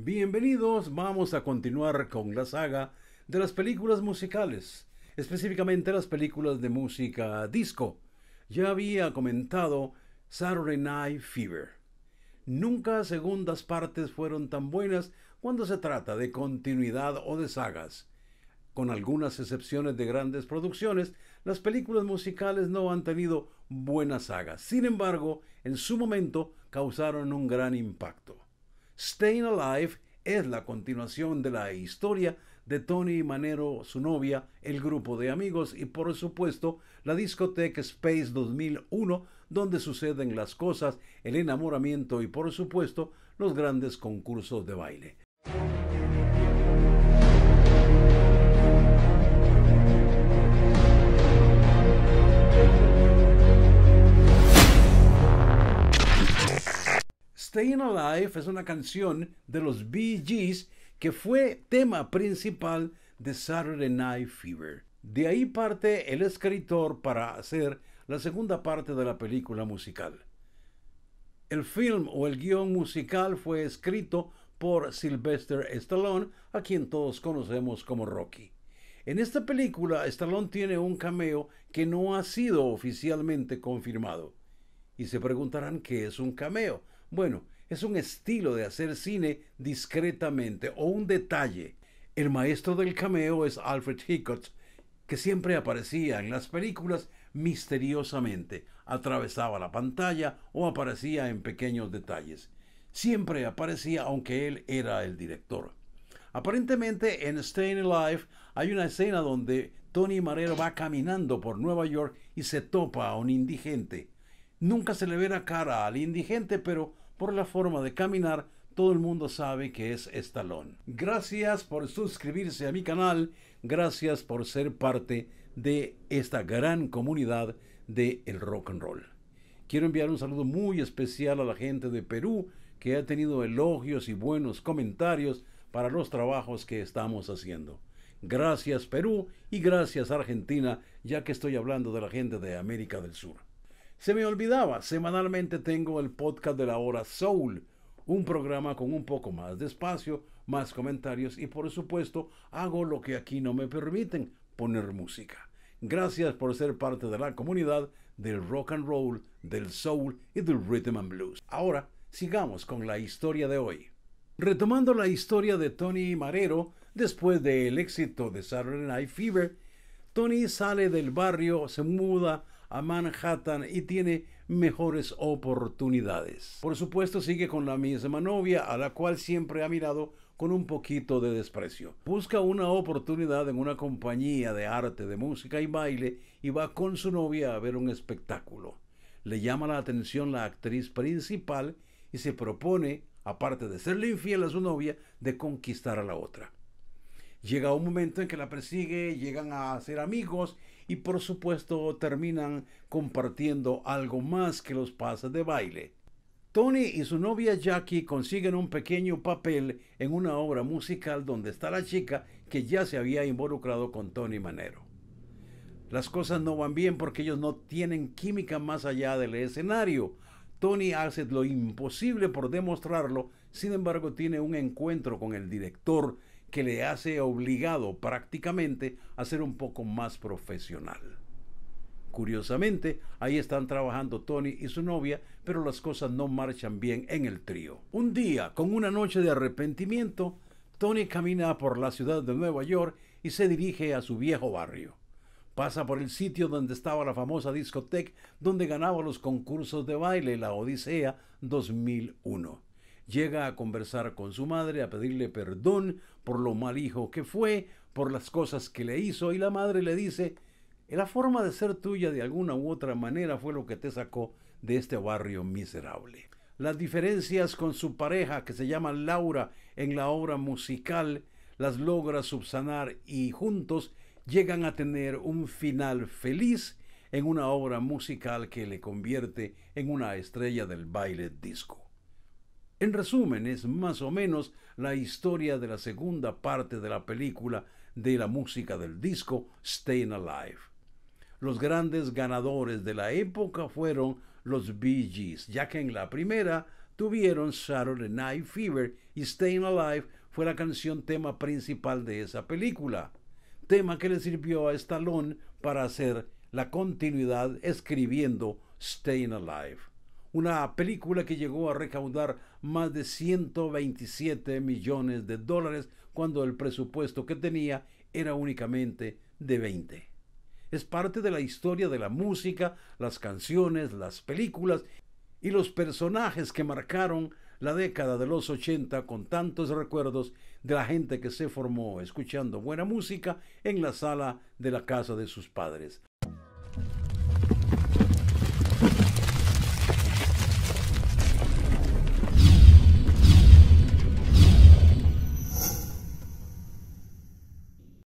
Bienvenidos, vamos a continuar con la saga de las películas musicales, específicamente las películas de música disco. Ya había comentado Saturday Night Fever. Nunca segundas partes fueron tan buenas cuando se trata de continuidad o de sagas. Con algunas excepciones de grandes producciones, las películas musicales no han tenido buenas sagas. Sin embargo, en su momento causaron un gran impacto. Staying Alive es la continuación de la historia de Tony Manero, su novia, el grupo de amigos y por supuesto la discoteca Space 2001 donde suceden las cosas, el enamoramiento y por supuesto los grandes concursos de baile. Stayin' Alive es una canción de los Bee Gees que fue tema principal de Saturday Night Fever. De ahí parte el escritor para hacer la segunda parte de la película musical. El film o el guión musical fue escrito por Sylvester Stallone, a quien todos conocemos como Rocky. En esta película, Stallone tiene un cameo que no ha sido oficialmente confirmado. Y se preguntarán qué es un cameo. Bueno, es un estilo de hacer cine discretamente o un detalle. El maestro del cameo es Alfred Hitchcock, que siempre aparecía en las películas misteriosamente, atravesaba la pantalla o aparecía en pequeños detalles. Siempre aparecía aunque él era el director. Aparentemente en Staying Alive hay una escena donde Tony Marero va caminando por Nueva York y se topa a un indigente. Nunca se le ve la cara al indigente, pero por la forma de caminar, todo el mundo sabe que es Estalón. Gracias por suscribirse a mi canal, gracias por ser parte de esta gran comunidad de el rock and roll. Quiero enviar un saludo muy especial a la gente de Perú que ha tenido elogios y buenos comentarios para los trabajos que estamos haciendo. Gracias Perú y gracias Argentina, ya que estoy hablando de la gente de América del Sur. Se me olvidaba, semanalmente tengo el podcast de la hora Soul, un programa con un poco más de espacio, más comentarios y por supuesto hago lo que aquí no me permiten, poner música. Gracias por ser parte de la comunidad del rock and roll, del soul y del rhythm and blues. Ahora sigamos con la historia de hoy. Retomando la historia de Tony Marero, después del éxito de Saturday Night Fever, Tony sale del barrio, se muda a Manhattan y tiene mejores oportunidades. Por supuesto sigue con la misma novia a la cual siempre ha mirado con un poquito de desprecio. Busca una oportunidad en una compañía de arte, de música y baile y va con su novia a ver un espectáculo. Le llama la atención la actriz principal y se propone, aparte de serle infiel a su novia, de conquistar a la otra. Llega un momento en que la persigue, llegan a ser amigos y por supuesto terminan compartiendo algo más que los pases de baile. Tony y su novia Jackie consiguen un pequeño papel en una obra musical donde está la chica que ya se había involucrado con Tony Manero. Las cosas no van bien porque ellos no tienen química más allá del escenario. Tony hace lo imposible por demostrarlo, sin embargo tiene un encuentro con el director que le hace obligado prácticamente a ser un poco más profesional. Curiosamente, ahí están trabajando Tony y su novia, pero las cosas no marchan bien en el trío. Un día, con una noche de arrepentimiento, Tony camina por la ciudad de Nueva York y se dirige a su viejo barrio. Pasa por el sitio donde estaba la famosa discoteca donde ganaba los concursos de baile La Odisea 2001 llega a conversar con su madre, a pedirle perdón por lo mal hijo que fue, por las cosas que le hizo, y la madre le dice, la forma de ser tuya de alguna u otra manera fue lo que te sacó de este barrio miserable. Las diferencias con su pareja, que se llama Laura, en la obra musical, las logra subsanar y juntos llegan a tener un final feliz en una obra musical que le convierte en una estrella del baile disco. En resumen, es más o menos la historia de la segunda parte de la película de la música del disco Stayin' Alive. Los grandes ganadores de la época fueron los Bee Gees, ya que en la primera tuvieron Saturday Night Fever y Stayin' Alive fue la canción tema principal de esa película, tema que le sirvió a Stallone para hacer la continuidad escribiendo Stayin' Alive una película que llegó a recaudar más de 127 millones de dólares cuando el presupuesto que tenía era únicamente de 20. Es parte de la historia de la música, las canciones, las películas y los personajes que marcaron la década de los 80 con tantos recuerdos de la gente que se formó escuchando buena música en la sala de la casa de sus padres.